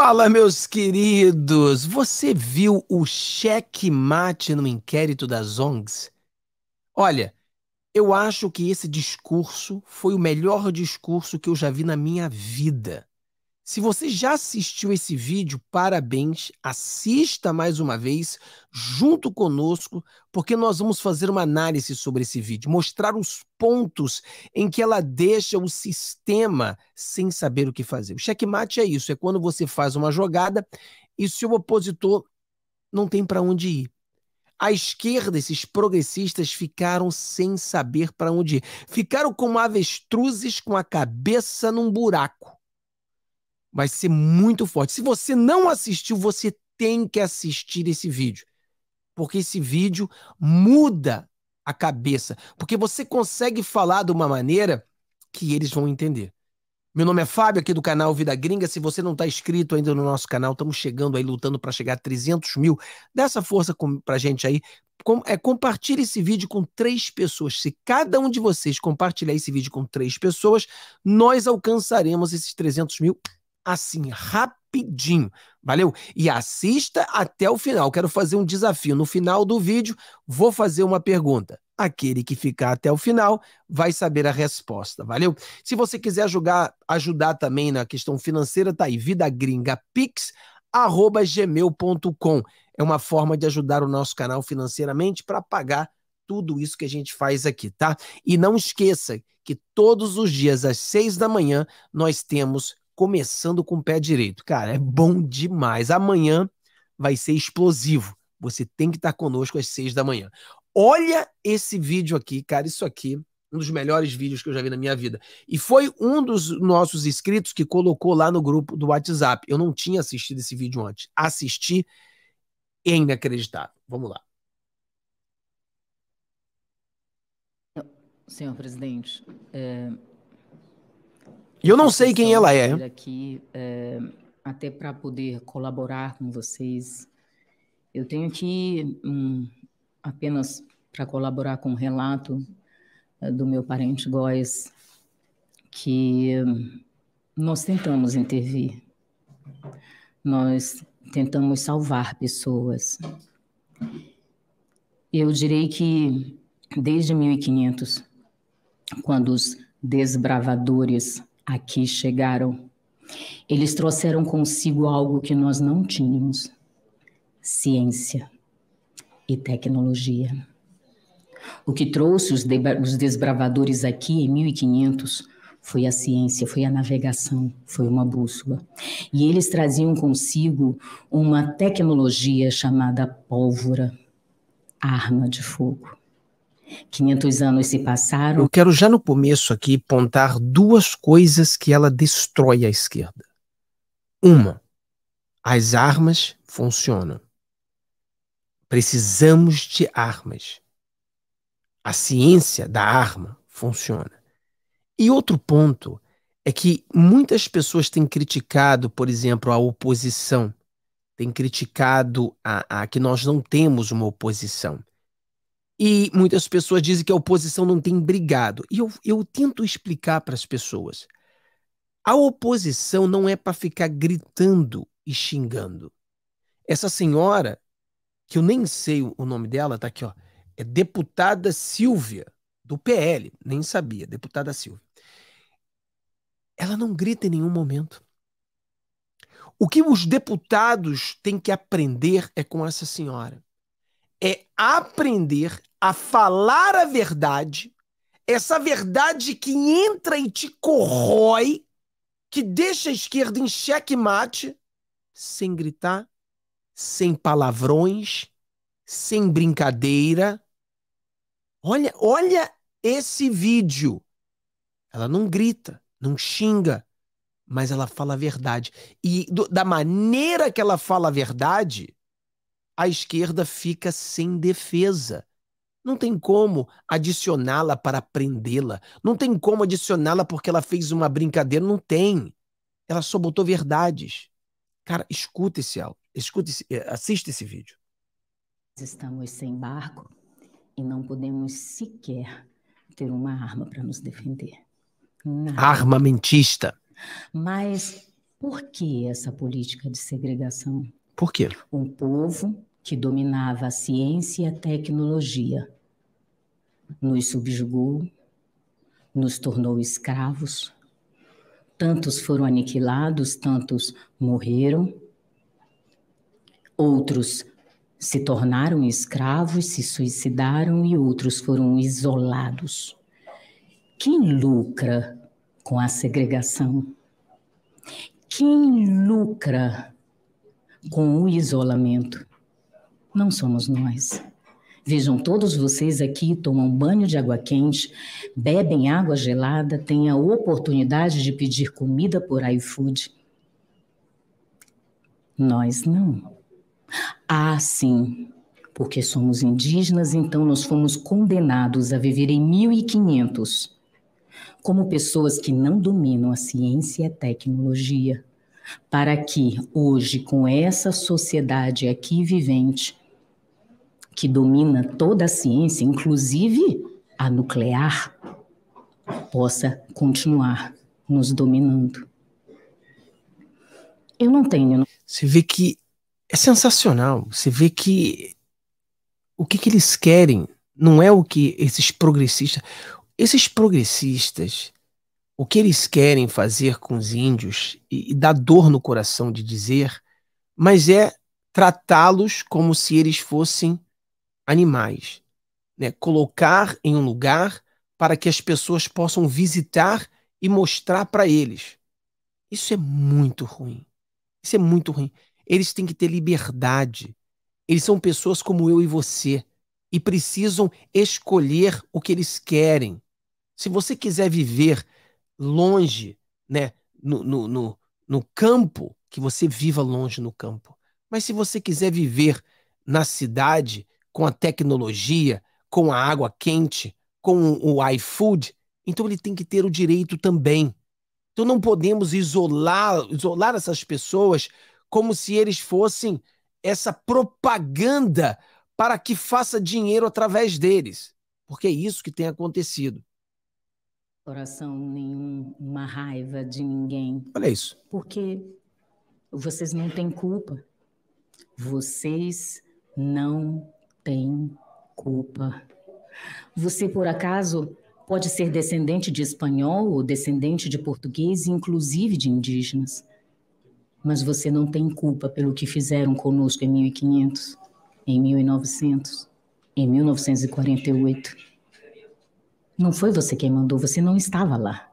Fala, meus queridos! Você viu o cheque-mate no inquérito das ONGs? Olha, eu acho que esse discurso foi o melhor discurso que eu já vi na minha vida. Se você já assistiu esse vídeo, parabéns, assista mais uma vez junto conosco, porque nós vamos fazer uma análise sobre esse vídeo, mostrar os pontos em que ela deixa o sistema sem saber o que fazer. O checkmate é isso, é quando você faz uma jogada e seu opositor não tem para onde ir. A esquerda, esses progressistas ficaram sem saber para onde ir. Ficaram como avestruzes com a cabeça num buraco Vai ser muito forte. Se você não assistiu, você tem que assistir esse vídeo. Porque esse vídeo muda a cabeça. Porque você consegue falar de uma maneira que eles vão entender. Meu nome é Fábio, aqui do canal Vida Gringa. Se você não está inscrito ainda no nosso canal, estamos chegando aí, lutando para chegar a 300 mil. Dê essa força para a gente aí. Com, é, compartilhe esse vídeo com três pessoas. Se cada um de vocês compartilhar esse vídeo com três pessoas, nós alcançaremos esses 300 mil assim, rapidinho, valeu? E assista até o final. Quero fazer um desafio. No final do vídeo, vou fazer uma pergunta. Aquele que ficar até o final vai saber a resposta, valeu? Se você quiser ajudar, ajudar também na questão financeira, tá aí, Vida Gringa arroba gmail.com. É uma forma de ajudar o nosso canal financeiramente para pagar tudo isso que a gente faz aqui, tá? E não esqueça que todos os dias às seis da manhã nós temos começando com o pé direito. Cara, é bom demais. Amanhã vai ser explosivo. Você tem que estar conosco às seis da manhã. Olha esse vídeo aqui, cara. Isso aqui, um dos melhores vídeos que eu já vi na minha vida. E foi um dos nossos inscritos que colocou lá no grupo do WhatsApp. Eu não tinha assistido esse vídeo antes. Assisti é inacreditável. Vamos lá. Senhor presidente, é, e eu não sei quem ela é. Aqui, é eh, até para poder colaborar com vocês, eu tenho aqui um, apenas para colaborar com o um relato eh, do meu parente Góes, que hum, nós tentamos intervir, nós tentamos salvar pessoas. Eu direi que desde 1500, quando os desbravadores Aqui chegaram. Eles trouxeram consigo algo que nós não tínhamos: ciência e tecnologia. O que trouxe os, os desbravadores aqui em 1500 foi a ciência, foi a navegação, foi uma bússola. E eles traziam consigo uma tecnologia chamada pólvora, arma de fogo. 500 anos se passaram. Eu quero já no começo aqui pontar duas coisas que ela destrói à esquerda. Uma, as armas funcionam. Precisamos de armas. A ciência da arma funciona. E outro ponto é que muitas pessoas têm criticado, por exemplo, a oposição, têm criticado a, a que nós não temos uma oposição. E muitas pessoas dizem que a oposição não tem brigado. E eu, eu tento explicar para as pessoas. A oposição não é para ficar gritando e xingando. Essa senhora, que eu nem sei o nome dela, está aqui, ó, é deputada Silvia, do PL, nem sabia, deputada Silvia. Ela não grita em nenhum momento. O que os deputados têm que aprender é com essa senhora é aprender a falar a verdade, essa verdade que entra e te corrói, que deixa a esquerda em xeque-mate, sem gritar, sem palavrões, sem brincadeira. Olha, olha esse vídeo. Ela não grita, não xinga, mas ela fala a verdade. E do, da maneira que ela fala a verdade, a esquerda fica sem defesa. Não tem como adicioná-la para prendê-la. Não tem como adicioná-la porque ela fez uma brincadeira. Não tem. Ela só botou verdades. Cara, escuta esse áudio. Escuta esse, eh, assista esse vídeo. Estamos sem barco e não podemos sequer ter uma arma para nos defender. Nada. Armamentista. Mas por que essa política de segregação? Por quê? Um povo que dominava a ciência e a tecnologia. Nos subjugou, nos tornou escravos. Tantos foram aniquilados, tantos morreram. Outros se tornaram escravos, se suicidaram e outros foram isolados. Quem lucra com a segregação? Quem lucra com o isolamento? não somos nós. Vejam todos vocês aqui, tomam banho de água quente, bebem água gelada, têm a oportunidade de pedir comida por iFood. Nós não. Ah, sim, porque somos indígenas, então nós fomos condenados a viver em 1500 como pessoas que não dominam a ciência e a tecnologia para que hoje, com essa sociedade aqui vivente, que domina toda a ciência, inclusive a nuclear, possa continuar nos dominando. Eu não tenho. Você vê que é sensacional. Você vê que o que, que eles querem não é o que esses progressistas. Esses progressistas o que eles querem fazer com os índios e, e dá dor no coração de dizer, mas é tratá-los como se eles fossem animais, né? Colocar em um lugar para que as pessoas possam visitar e mostrar para eles. Isso é muito ruim. Isso é muito ruim. Eles têm que ter liberdade. Eles são pessoas como eu e você e precisam escolher o que eles querem. Se você quiser viver longe, né? No, no, no, no campo, que você viva longe no campo. Mas se você quiser viver na cidade, com a tecnologia, com a água quente, com o iFood, então ele tem que ter o direito também. Então não podemos isolar, isolar essas pessoas como se eles fossem essa propaganda para que faça dinheiro através deles, porque é isso que tem acontecido coração nenhuma raiva de ninguém. Olha isso. Porque vocês não têm culpa. Vocês não têm culpa. Você, por acaso, pode ser descendente de espanhol ou descendente de português, inclusive de indígenas. Mas você não tem culpa pelo que fizeram conosco em 1500, em 1900, em 1948 não foi você quem mandou, você não estava lá.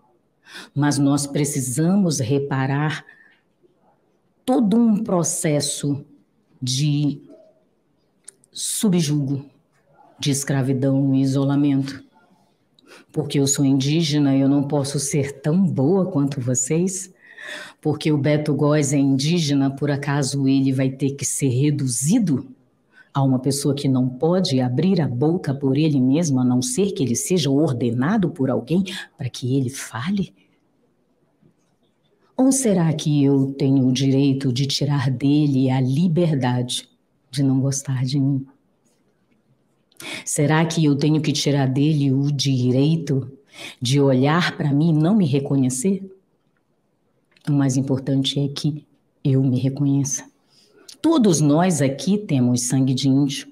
Mas nós precisamos reparar todo um processo de subjugo, de escravidão e isolamento. Porque eu sou indígena, eu não posso ser tão boa quanto vocês. Porque o Beto Góes é indígena, por acaso ele vai ter que ser reduzido? a uma pessoa que não pode abrir a boca por ele mesmo, a não ser que ele seja ordenado por alguém para que ele fale? Ou será que eu tenho o direito de tirar dele a liberdade de não gostar de mim? Será que eu tenho que tirar dele o direito de olhar para mim e não me reconhecer? O mais importante é que eu me reconheça. Todos nós aqui temos sangue de índio.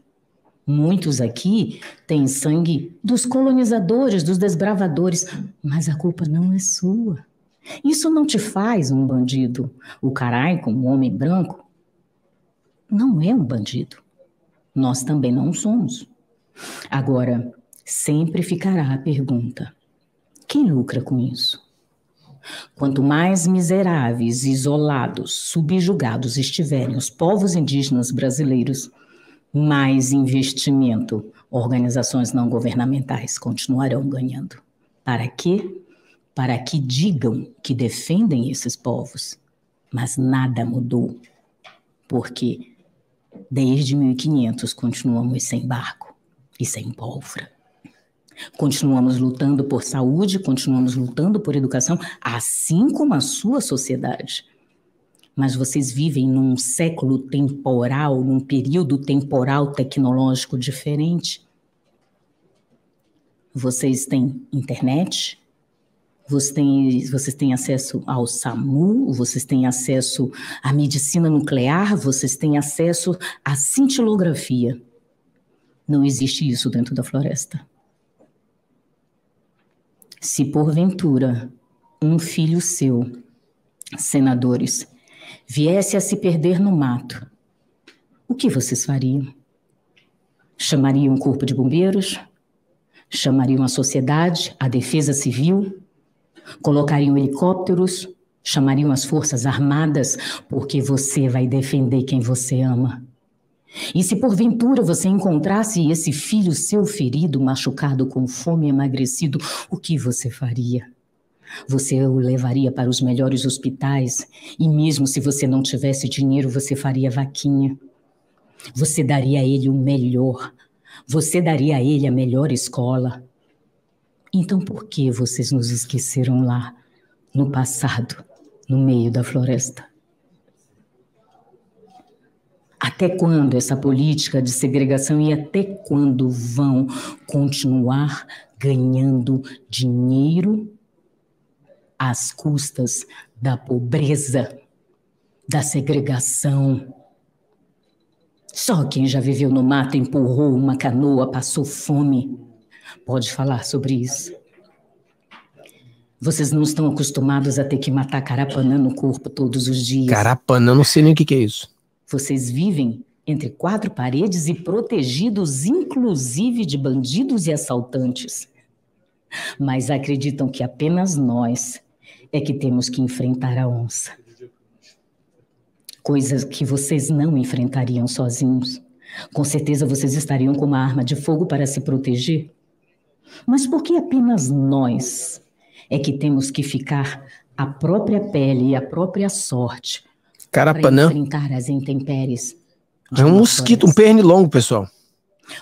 Muitos aqui têm sangue dos colonizadores, dos desbravadores, mas a culpa não é sua. Isso não te faz um bandido. O com um homem branco, não é um bandido. Nós também não somos. Agora, sempre ficará a pergunta: quem lucra com isso? Quanto mais miseráveis, isolados, subjugados estiverem os povos indígenas brasileiros, mais investimento organizações não governamentais continuarão ganhando. Para quê? Para que digam que defendem esses povos. Mas nada mudou, porque desde 1500 continuamos sem barco e sem pólvora. Continuamos lutando por saúde, continuamos lutando por educação, assim como a sua sociedade. Mas vocês vivem num século temporal, num período temporal tecnológico diferente. Vocês têm internet, vocês têm, vocês têm acesso ao SAMU, vocês têm acesso à medicina nuclear, vocês têm acesso à cintilografia. Não existe isso dentro da floresta. Se porventura um filho seu, senadores, viesse a se perder no mato, o que vocês fariam? Chamariam um corpo de bombeiros? Chamariam a sociedade, a defesa civil? Colocariam helicópteros? Chamariam as forças armadas? Porque você vai defender quem você ama. E se porventura você encontrasse esse filho seu ferido, machucado, com fome, emagrecido, o que você faria? Você o levaria para os melhores hospitais e, mesmo se você não tivesse dinheiro, você faria vaquinha. Você daria a ele o melhor. Você daria a ele a melhor escola. Então, por que vocês nos esqueceram lá, no passado, no meio da floresta? Até quando essa política de segregação e até quando vão continuar ganhando dinheiro às custas da pobreza, da segregação? Só quem já viveu no mato, empurrou uma canoa, passou fome, pode falar sobre isso. Vocês não estão acostumados a ter que matar carapanã no corpo todos os dias. Carapanã, não sei nem o que, que é isso. Vocês vivem entre quatro paredes e protegidos, inclusive de bandidos e assaltantes. Mas acreditam que apenas nós é que temos que enfrentar a onça. Coisas que vocês não enfrentariam sozinhos. Com certeza vocês estariam com uma arma de fogo para se proteger. Mas por que apenas nós é que temos que ficar à própria pele e à própria sorte Carapanã. Né? enfrentar as intempéries. É um mosquito, um pernilongo, pessoal.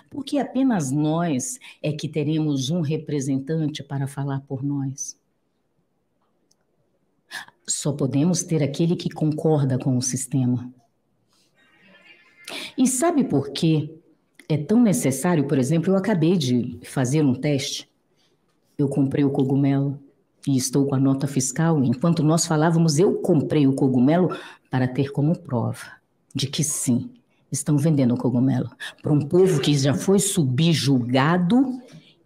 Porque apenas nós é que teremos um representante para falar por nós. Só podemos ter aquele que concorda com o sistema. E sabe por que é tão necessário? Por exemplo, eu acabei de fazer um teste. Eu comprei o cogumelo e estou com a nota fiscal. Enquanto nós falávamos, eu comprei o cogumelo para ter como prova de que sim, estão vendendo o cogumelo para um povo que já foi subjugado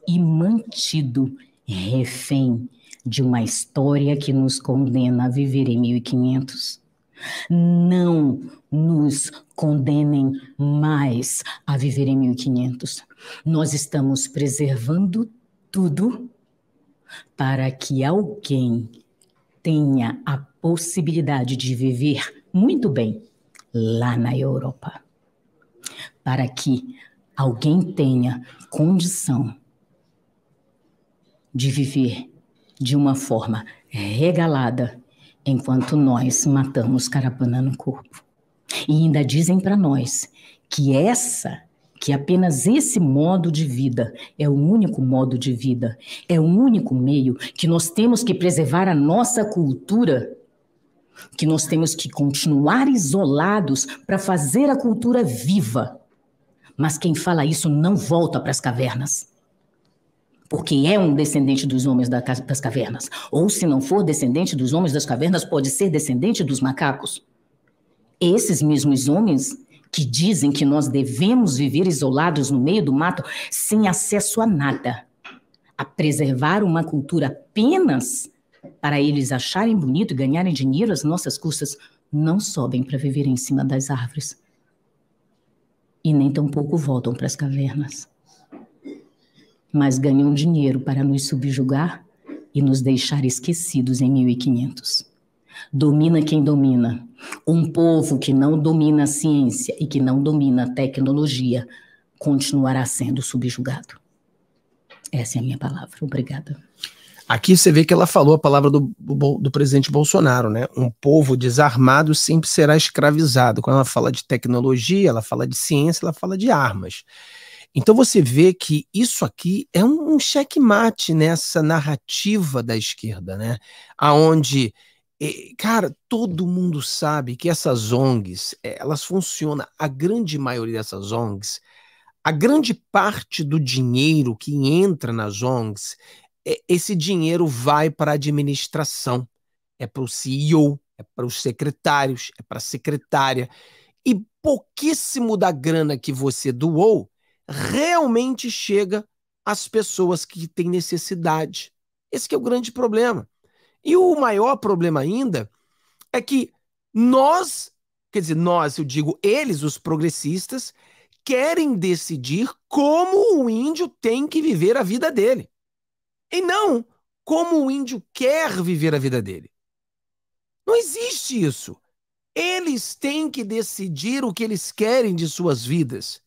e mantido refém de uma história que nos condena a viver em 1500. Não nos condenem mais a viver em 1500. Nós estamos preservando tudo para que alguém tenha a possibilidade de viver muito bem lá na Europa. Para que alguém tenha condição de viver de uma forma regalada enquanto nós matamos carapana no corpo. E ainda dizem para nós que essa que apenas esse modo de vida é o único modo de vida, é o único meio que nós temos que preservar a nossa cultura, que nós temos que continuar isolados para fazer a cultura viva. Mas quem fala isso não volta para as cavernas porque é um descendente dos homens das cavernas. Ou se não for descendente dos homens das cavernas, pode ser descendente dos macacos. Esses mesmos homens que dizem que nós devemos viver isolados no meio do mato sem acesso a nada, a preservar uma cultura apenas para eles acharem bonito e ganharem dinheiro às nossas custas, não sobem para viver em cima das árvores. E nem tampouco voltam para as cavernas. Mas ganham dinheiro para nos subjugar e nos deixar esquecidos em 1500. Domina quem domina. Um povo que não domina a ciência e que não domina a tecnologia continuará sendo subjugado. Essa é a minha palavra. Obrigada. Aqui você vê que ela falou a palavra do, do, presidente Bolsonaro, né? Um povo desarmado sempre será escravizado. Quando ela fala de tecnologia, ela fala de ciência, ela fala de armas. Então você vê que isso aqui é um, um checkmate nessa narrativa da esquerda, né? Aonde cara, todo mundo sabe que essas ONGs, eh, elas funcionam, a grande maioria dessas ONGs, a grande parte do dinheiro que entra nas ONGs, é, esse dinheiro vai para a administração, é para o CEO, é para os secretários, é para a secretária. E pouquíssimo da grana que você doou realmente chega às pessoas que têm necessidade. Esse é o grande problema. E o maior problema ainda é que nós, quer dizer, nós, eu digo eles, os progressistas, querem decidir como o índio tem que viver a vida dele. E não como o índio quer viver a vida dele. Não existe isso. Eles têm que decidir o que eles querem de suas vidas.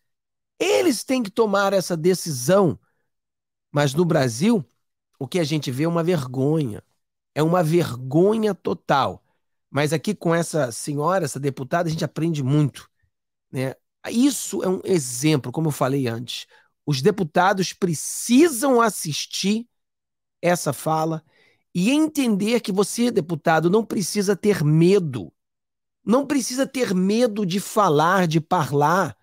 Eles têm que tomar essa decisão. Mas no Brasil, o que a gente vê é uma vergonha é uma vergonha total. Mas aqui com essa senhora, essa deputada, a gente aprende muito. Né? Isso é um exemplo, como eu falei antes. Os deputados precisam assistir essa fala e entender que você, deputado, não precisa ter medo. Não precisa ter medo de falar, de parlar.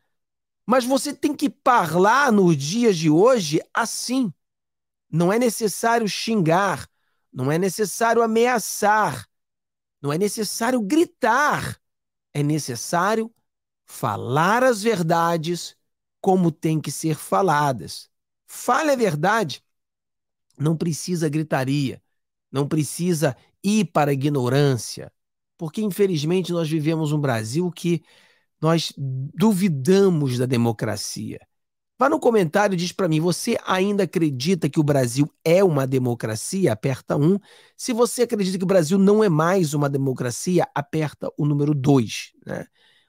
Mas você tem que parlar nos dias de hoje assim. Não é necessário xingar, não é necessário ameaçar. Não é necessário gritar. É necessário falar as verdades como tem que ser faladas. Fale a verdade. Não precisa gritaria. Não precisa ir para a ignorância. Porque, infelizmente, nós vivemos um Brasil que nós duvidamos da democracia. Vá no comentário e diz para mim, você ainda acredita que o Brasil é uma democracia? Aperta um. Se você acredita que o Brasil não é mais uma democracia, aperta o número dois. Né?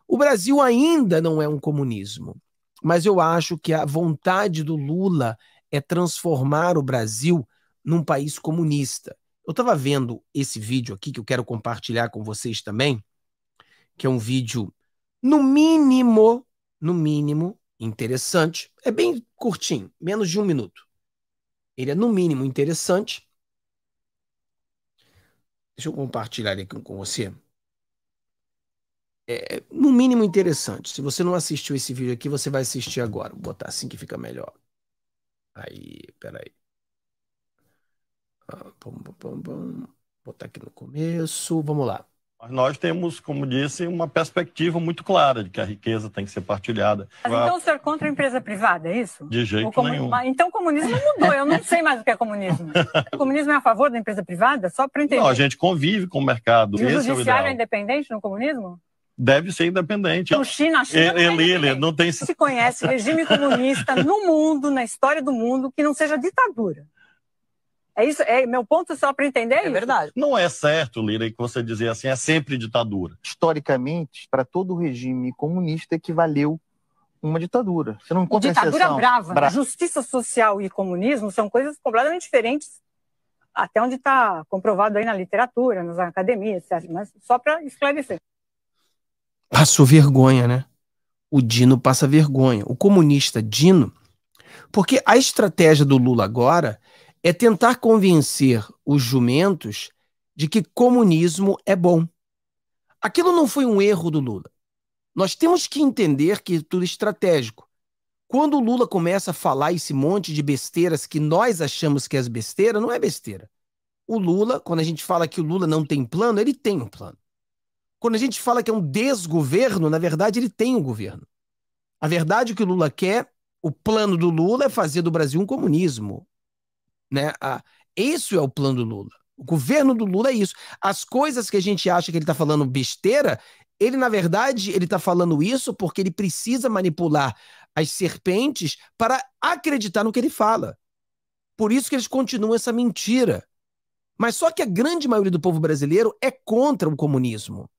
O Brasil ainda não é um comunismo, mas eu acho que a vontade do Lula é transformar o Brasil num país comunista. Eu estava vendo esse vídeo aqui que eu quero compartilhar com vocês também, que é um vídeo, no mínimo, no mínimo, interessante. É bem curtinho, menos de um minuto. Ele é, no mínimo, interessante. Deixa eu compartilhar aqui com você. É, no mínimo, interessante. Se você não assistiu esse vídeo aqui, você vai assistir agora. Vou botar assim que fica melhor. Aí, peraí. Ah, bom, bom, Botar aqui no começo. Vamos lá. Mas nós temos, como disse, uma perspectiva muito clara de que a riqueza tem que ser partilhada. Mas então o senhor é contra a empresa privada, é isso? De jeito comun... nenhum. Então o comunismo mudou, eu não sei mais o que é comunismo. o comunismo é a favor da empresa privada? Só para entender. Não, a gente convive com o mercado. E o é judiciário é, é independente no comunismo? deve ser independente. No então, China, a China ele, não, é ele, ele não tem. Se conhece regime comunista no mundo, na história do mundo, que não seja ditadura. É isso, é meu ponto só para entender é isso. verdade. Não é certo, Lira, que você dizer assim, é sempre ditadura. Historicamente, para todo regime comunista equivaleu é uma ditadura. Você não encontra ditadura brava. Bra... Justiça social e comunismo são coisas completamente diferentes, até onde está comprovado aí na literatura, nas academias, etc. Mas só para esclarecer. Passou vergonha, né? O Dino passa vergonha. O comunista Dino, porque a estratégia do Lula agora é tentar convencer os jumentos de que comunismo é bom. Aquilo não foi um erro do Lula. Nós temos que entender que tudo é estratégico. Quando o Lula começa a falar esse monte de besteiras que nós achamos que é besteira, não é besteira. O Lula, quando a gente fala que o Lula não tem plano, ele tem um plano. Quando a gente fala que é um desgoverno, na verdade ele tem um governo. A verdade é que o Lula quer, o plano do Lula é fazer do Brasil um comunismo, né? Ah, isso é o plano do Lula. O governo do Lula é isso. As coisas que a gente acha que ele está falando besteira, ele, na verdade, ele está falando isso porque ele precisa manipular as serpentes para acreditar no que ele fala. Por isso que eles continuam essa mentira. Mas só que a grande maioria do povo brasileiro é contra o comunismo.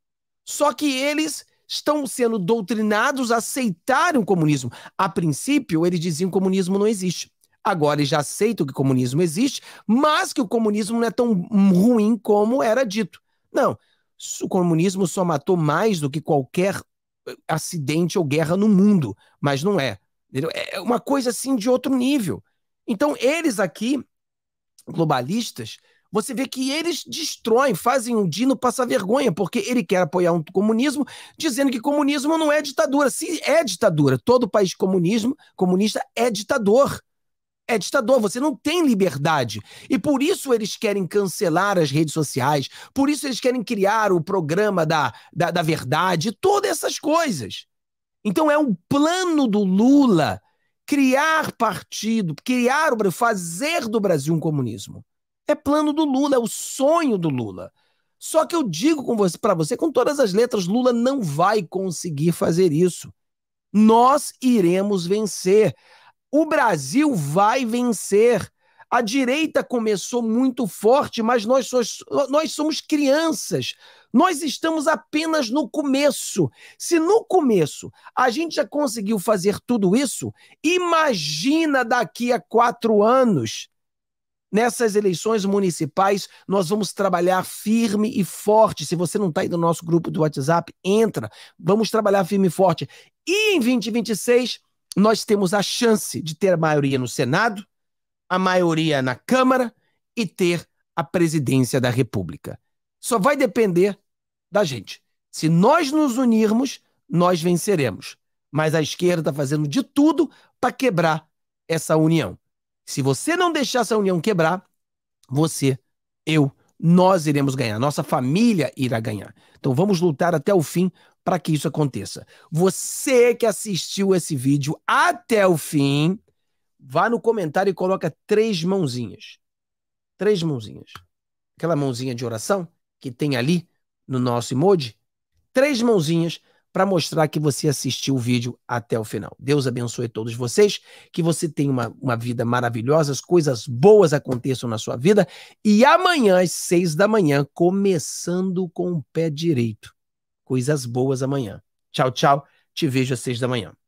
Só que eles estão sendo doutrinados a aceitarem o comunismo. A princípio, eles diziam que o comunismo não existe agora já aceita que o comunismo existe, mas que o comunismo não é tão ruim como era dito. Não, o comunismo só matou mais do que qualquer eh, acidente ou guerra no mundo, mas não é. é. É uma coisa assim de outro nível. Então, eles aqui, globalistas, você vê que eles destroem, fazem o Dino passar vergonha, porque ele quer apoiar um comunismo, dizendo que comunismo não é ditadura. Se é ditadura, todo país comunismo, comunista é ditador é ditador, você não tem liberdade. E por isso eles querem cancelar as redes sociais, por isso eles querem criar o programa da, da, da verdade, todas essas coisas. Então é um plano do Lula criar partido, criar o fazer do Brasil um comunismo. É plano do Lula, é o sonho do Lula. Só que eu digo com você, para você com todas as letras, Lula não vai conseguir fazer isso. Nós iremos vencer. O Brasil vai vencer. A direita começou muito forte, mas nós, nós somos crianças. Nós estamos apenas no começo. Se no começo a gente já conseguiu fazer tudo isso, imagina daqui a quatro anos. Nessas eleições municipais, nós vamos trabalhar firme e forte. Se você não está aí no nosso grupo do WhatsApp, entra. Vamos trabalhar firme e forte. E em 2026, nós temos a chance de ter a maioria no Senado, a maioria na Câmara e ter a presidência da República. Só vai depender da gente. Se nós nos unirmos, nós venceremos. Mas a esquerda está fazendo de tudo para quebrar essa união. Se você não deixar essa união quebrar, você, eu, nós iremos ganhar, nossa família irá ganhar. Então vamos lutar até o fim para que isso aconteça. Você que assistiu esse vídeo até o fim, vá no comentário e coloca três mãozinhas. Três mãozinhas. Aquela mãozinha de oração que tem ali no nosso emoji. Três mãozinhas para mostrar que você assistiu o vídeo até o final. Deus abençoe todos vocês, que você tenha uma, uma vida maravilhosa, as coisas boas aconteçam na sua vida. E amanhã, às seis da manhã, começando com o pé direito coisas boas amanhã. Tchau, tchau. Te vejo às seis da manhã.